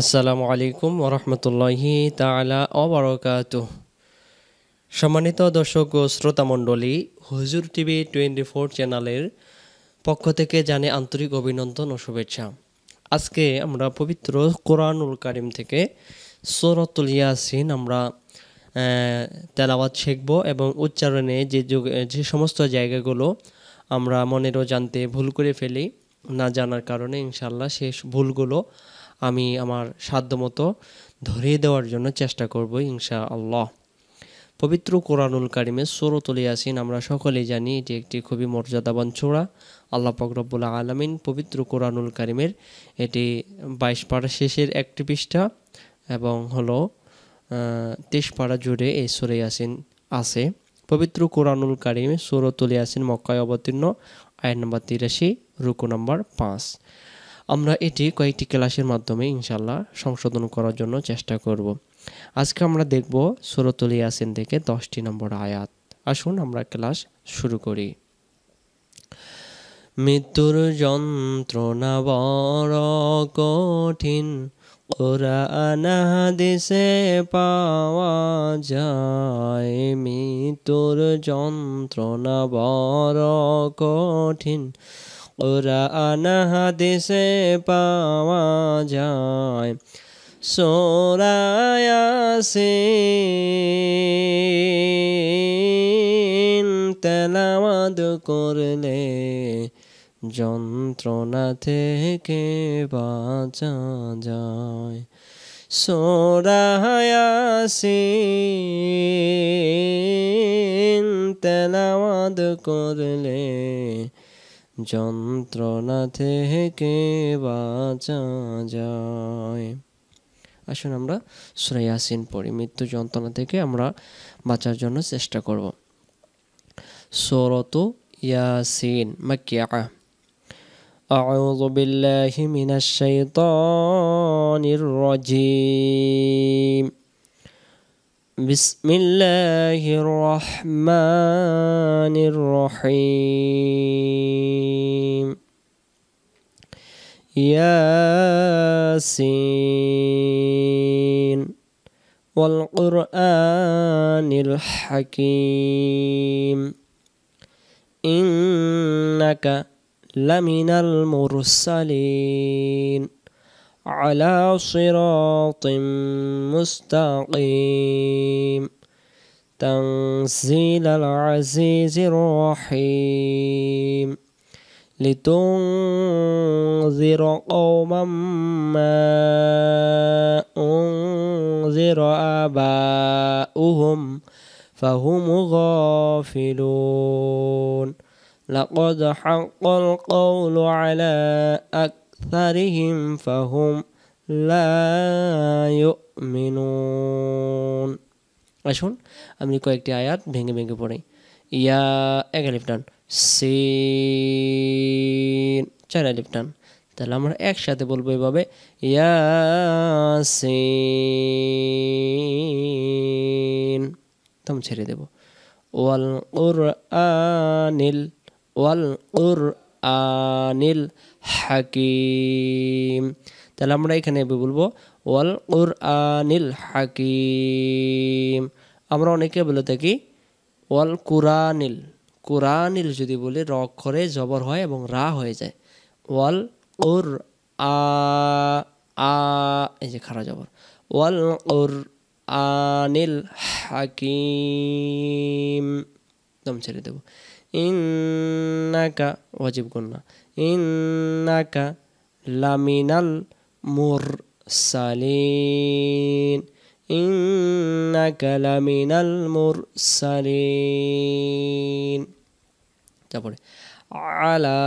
আসসালামু আলাইকুম ওরহমতুল্লাহি তালা অবরকাত সম্মানিত দর্শক ও শ্রোতা মণ্ডলী হুজুর টিভি টোয়েন্টি ফোর চ্যানেলের পক্ষ থেকে জানে আন্তরিক অভিনন্দন ও শুভেচ্ছা আজকে আমরা পবিত্র কোরআনুল কারিম থেকে সৌরতুল ইয়াসিন আমরা তেলাওয়াত শিখব এবং উচ্চারণে যে যে সমস্ত জায়গাগুলো আমরা মনেরও জানতে ভুল করে ফেলি না জানার কারণে ইনশাল্লাহ সে ভুলগুলো আমি আমার সাধ্যমতো ধরিয়ে দেওয়ার জন্য চেষ্টা করব ইনশা আল্লাহ পবিত্র কোরআনুল কারিমে সোরতুল ইয়াসিন আমরা সকলেই জানি এটি একটি খুবই মর্যাদাবান ছোড়া আল্লাহ পাকরবুল্লা আলমিন পবিত্র কোরআনুল কারিমের এটি বাইশ পাড়া শেষের একটি পৃষ্ঠা এবং হলো তেইশ পাড়া জুড়ে এই সোরে ইয়াসিন আছে পবিত্র কোরআনুল কারিমে সোরতুল ইয়াসিন মক্কায় অবতীর্ণ আয় নম্বর তিরাশি রুকু নম্বর পাঁচ আমরা এটি কয়েকটি ক্লাসের মাধ্যমে ইনশাল্লাহ সংশোধন করার জন্য চেষ্টা করব আজকে আমরা দেখব সুরতলি ইয়াসিন থেকে দশটি নম্বর আয়াত আসুন আমরা ক্লাস শুরু করি মৃত্যুর যন্ত্রণা বড় কঠিন দেশে পাওয়া যায় মৃত্যুর যন্ত্রণা বড় কঠিন ওরা হাদিসে পাওয়া যায় সোরায়াসিন তেলাওয়াত করলে যন্ত্রণা থেকে বাঁচা যায় সোরায়াসিন তেলাওয়াত করলে যন্ত্রণা থেকে বাঁচা যায় আসুন আমরা সুরাইয়াসিন পড়ি মৃত্যু যন্ত্রণা থেকে আমরা বাঁচার জন্য চেষ্টা করব সরত ইয়াসিন মাকিয়া أعوذ بالله من الشيطان الرجيم بسم الله الرحمن الرحيم ياسين والقرآن الحكيم إنك لمن المرسلين على صراط مستقيم تنزيل العزيز الرحيم لتنذر قوما ما أنذر آباؤهم فهم غافلون لقد حق القول على أكثر أكثرهم فهم لا يؤمنون আসুন আমি কয়েকটি আয়াত ভেঙে ভেঙে পড়ি ইয়া এক লিপটান সে চার লিপটান তাহলে আমরা একসাথে বলবো এভাবে ইয়া সিন তম ছেড়ে দেব ওয়াল ওর আনিল ওয়াল ওর আনিল হাকিম তাহলে আমরা এখানে বলবো ওয়াল উর আনিল হাকিম আমরা অনেকে বলে থাকি ওয়াল কুরানিল কুরানিল যদি বলি র করে জবর হয় এবং রা হয়ে যায় ওয়াল উর আ আ এই যে খারা জবর ওয়াল উর আনিল হাকিম দম ছেড়ে দেবো ইন্নাকা ওয়াজিব গুন্না ইন্নাকা লামিনাল মুর সালিন ইন্নাকা লামিনাল মুর সালিন তারপরে আলা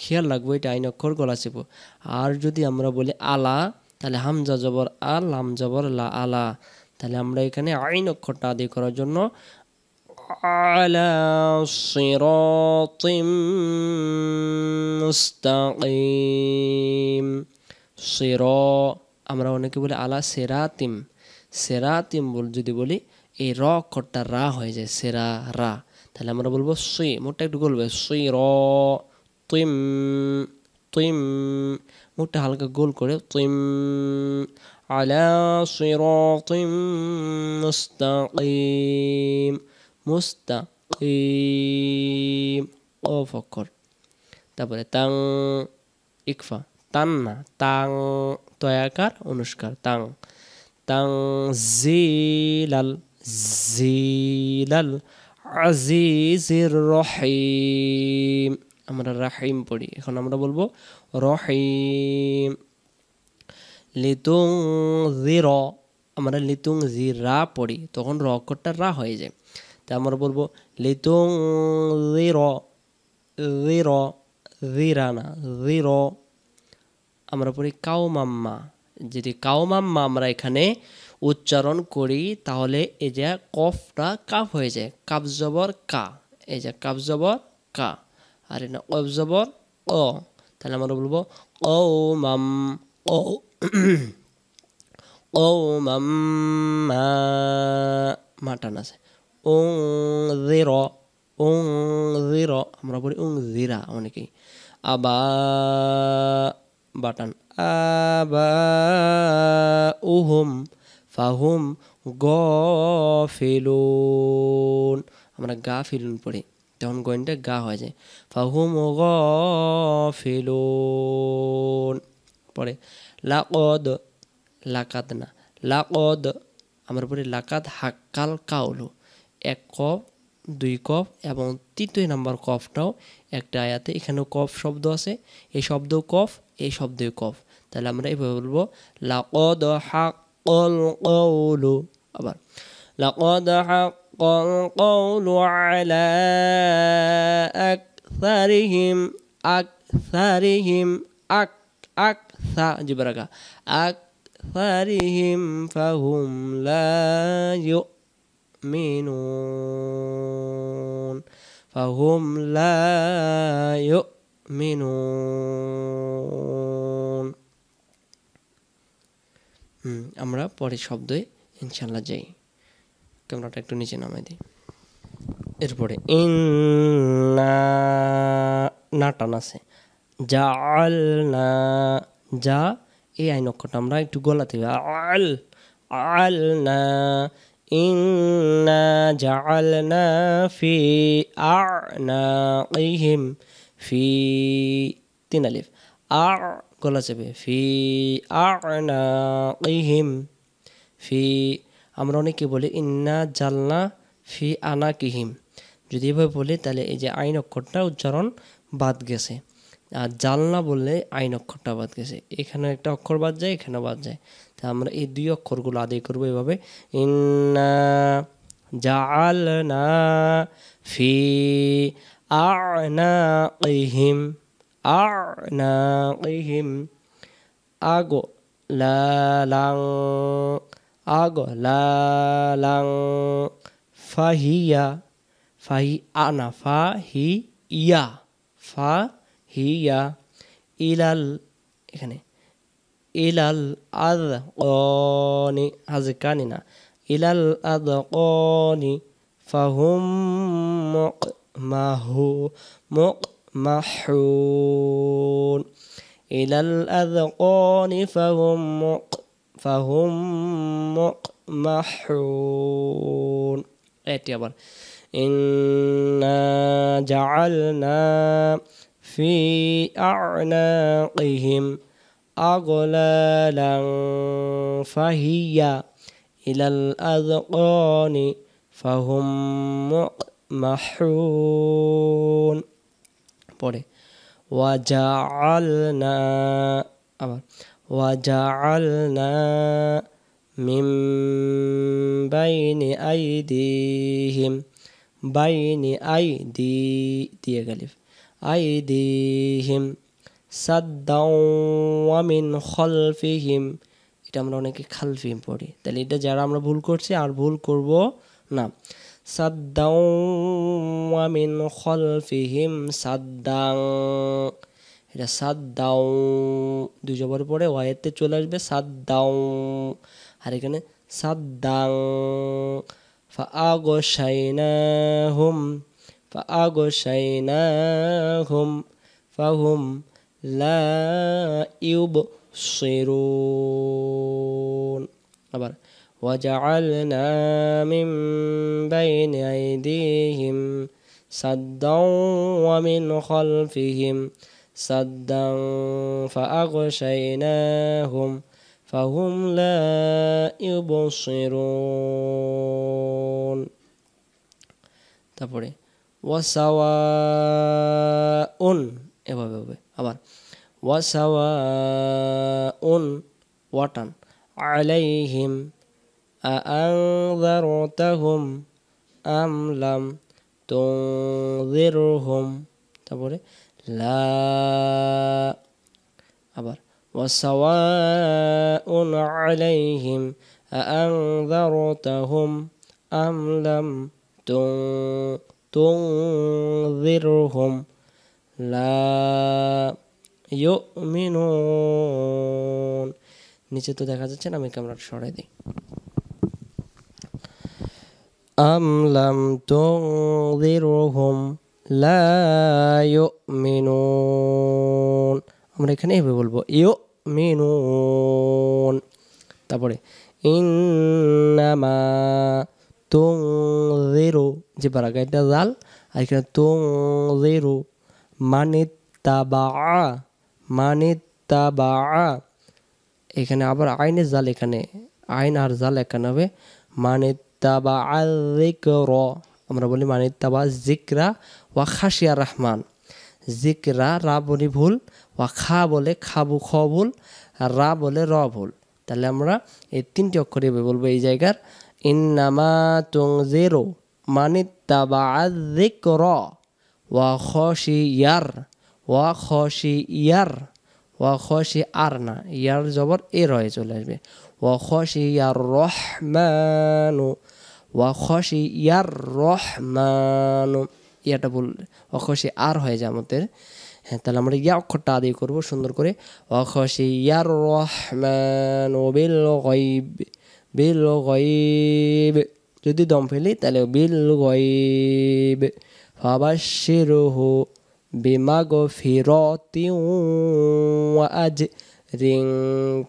খেয়াল রাখবো এটা আইন অক্ষর গলা চেপ আর যদি আমরা বলি আলা তাহলে হামজা জবর আল হামজবর লা আলা তাহলে আমরা এখানে আইন অক্ষরটা আদি করার জন্য على صراط مستقيم صرا আমরা অনেকে বলি আলা সেরাতিম সেরাতিম বল যদি বলি এই র কটা রা হয়ে যায় সেরা রা তাহলে আমরা বলবো সুই মোটটা একটু গলবে সুই র তুইম তুইম মুখটা হালকা গোল করে তুইম আলা তুইম মুস্তাকিম মুস্তা ও ফকর তারপরে তাং ইকফা তান না তাং তয়াকার অনুষ্কার তাং তাং জিলাল জিলাল আজিজির রহিম আমরা রাহিম পড়ি এখন আমরা বলবো রহিম লিতুং জির আমরা লিতুং জিরা পড়ি তখন র রা হয়ে যায় তা আমরা বলবো লিতুং জির জির জিরানা আমরা পড়ি কাউ মাম্মা যদি কাউ মাম্মা আমরা এখানে উচ্চারণ করি তাহলে এই যে কফটা কাফ হয়ে যায় কাপ জবর কা এই যে কাপ জবর কা আর এটা অফ জবর অ তাহলে আমরা বলবো ও মাম ও ও মাম মা মাটান আছে ওং জের ওং আমরা বলি উং জিরা অনেকেই আবা বাটান আবা উহুম ফাহুম গ গফিলুন আমরা গা ফিলুন পড়ি তখন গইনটা গা হয়ে যায় ফাহুম গ গফিলুন পরে লাকদ লাকাত না লাকদ আমার পড়ি লাকাত হাক্কাল কাউলু এক কফ দুই কফ এবং তৃতীয় নাম্বার কফটাও একটা আয়াতে এখানেও কফ শব্দ আছে এই শব্দ কফ এই শব্দেও কফ তাহলে আমরা এভাবে বলবো লাকদ হাক আবার লাকদ হাক القول على أكثرهم أكثرهم أك أكثر جبرك أكثرهم فهم لا يؤمنون يؤمنون فهم لا يؤمنون আমরা পরের শব্দে ইনশাল্লাহ যাই ক্যামেরাটা একটু নিচে নামাই দিই এরপরে ইন্না না টান আছে যা আল না যা এই আইন অক্ষরটা আমরা একটু গলাতে আল আল না إنا جعلنا في أعناقهم في তিন আলিফ আর গলা চেপে ফি আনাকিহিম ফি আমরা কি বলি ইন্না জালনা ফি আনা কিহিম যদি এভাবে বলি তাহলে এই যে আইন অক্ষরটা উচ্চারণ বাদ গেছে আর জালনা বললে আইন অক্ষরটা বাদ গেছে এখানে একটা অক্ষর বাদ যায় এখানেও বাদ যায় তা আমরা এই দুই অক্ষরগুলো আদায় করবো এভাবে ইন্না জাল না ফি লালাং ফাহিয়া ফাহি আনা ফাহি ইয়া ফাহিয়া ইলাল এখানে إلى الأذقان هزكاننا إلى الأذقان فهم مقمه مقمحون إلى الأذقان فهم مق فهم مقمحون اعتبر إيه إنا جعلنا في أعناقهم أغلالا فهي إلى الأذقان فهم محون وجعلنا وجعلنا من بين أيديهم بين أيدي أيديهم সাদ্দাও আমিন খলফিহিম এটা আমরা অনেকে খালফিম পড়ি তাহলে এটা যারা আমরা ভুল করছি আর ভুল করব না সাদ্দাও আমিন খলফিহিম সাদ্দাং এটা সাদ্দাও দুই জবর পরে ওয়াইতে চলে আসবে সাদ্দাও আর এখানে সাদ্দাং ফাগোসাইনা হুম ফাহুম لا يبصرون أبر. وجعلنا من بين أيديهم سدا ومن خلفهم سدا فأغشيناهم فهم لا يبصرون তারপরে وسواء আবার وسواء وطن عليهم أأنذرتهم أم لم تنذرهم তারপরে লা আবার وسواء عليهم أأنذرتهم أم لم تنذرهم لا ইউ নিচে তো দেখা যাচ্ছে না আমি ক্যামেরা সরাই দিই আম লাম তুনজিরহুম লা আমরা এখানে এভাবে বলবো ইউমিনুন তারপরে তুং তুনজিরু যে বারাগাইটা জাল আর এখানে রেরো মানে তাবা মানে তাবা এখানে আবার আইনে জাল এখানে আইন আর জাল এখানে হবে বা আলিক র আমরা বলি মানে বা জিকরা ওয়া খাসিয়া রহমান জিকরা রা বলি ভুল ওয়া খা বলে খাবু খ ভুল রা বলে র ভুল তাহলে আমরা এই তিনটি অক্ষর এভাবে বলবো এই জায়গার ইন্নামা তুং জেরো মানে বা আলিক র ওয়া খসিয়ার ওয়া খসি ইয়ার ওয়া খসি আর না ইয়ার জবর এ রয়ে চলে আসবে ওয়া খসি ইয়ার রহমানু ওয়া খসি ইয়ার রহমানু ইয়াটা বল ওয়া খসি আর হয়ে যায় আমাদের হ্যাঁ তাহলে আমরা ইয়া অক্ষরটা আদি করবো সুন্দর করে ওয়া খসি ইয়ার রহমান বিল গইব বিল গইব যদি দম ফেলি তাহলে বিল গইব ফাবাশিরহু بمغفرة وأجر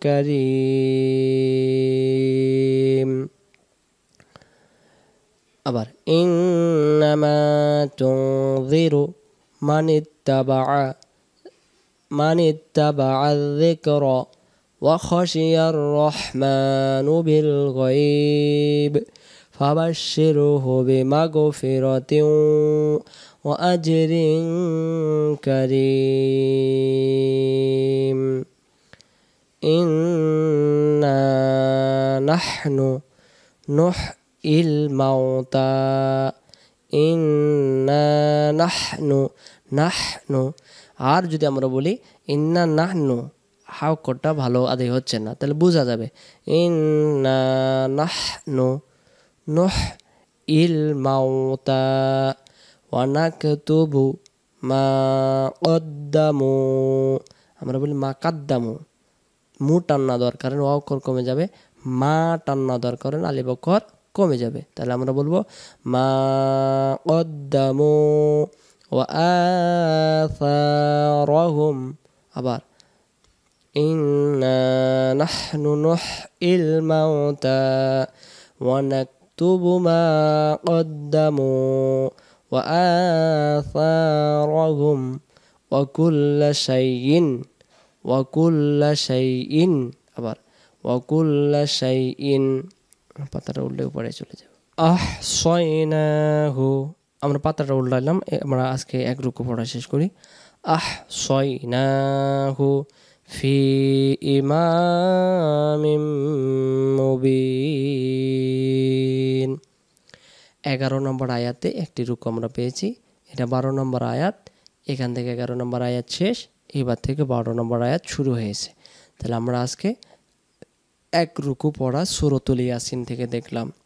كريم أبر إنما تنذر من اتبع من اتبع الذكر وخشي الرحمن بالغيب فبشره بمغفرة وأجر كريم إنا نحن نحيي الموتى إنا نحن নাহনু আর যদি আমরা বলি ইন্না নাহনু হাও কোটটা ভালো আদায় হচ্ছে না তাহলে বোঝা যাবে ইন্না নাহনু নহ ইল মাউতা ওয়ানাকতুবু মা কদ্দামু আমরা বলি মা কাদ্দামু মু টান্না দরকার অক্ষর কমে যাবে মা টান্না দরকার আলিব অক্ষর কমে যাবে তাহলে আমরা বলবো মা কদ্দামু وآثارهم আবার إنا نحن نحيي الموتى ونكتب وآثارهم وكل شيء وكل شيء আবার وكل شيء পাতাটা উল্লেখ পরে চলে যাবে আহসাইনাহু আমরা পাতাটা উল্লাইলাম আমরা আজকে এক রুকু পড়া শেষ করি আহসাইনাহু ফি ইমামিম মুবিন এগারো নম্বর আয়াতে একটি রুক আমরা পেয়েছি এটা বারো নম্বর আয়াত এখান থেকে এগারো নম্বর আয়াত শেষ এবার থেকে বারো নম্বর আয়াত শুরু হয়েছে তাহলে আমরা আজকে এক রুকু পড়া সুরতুল ইয়াসিন থেকে দেখলাম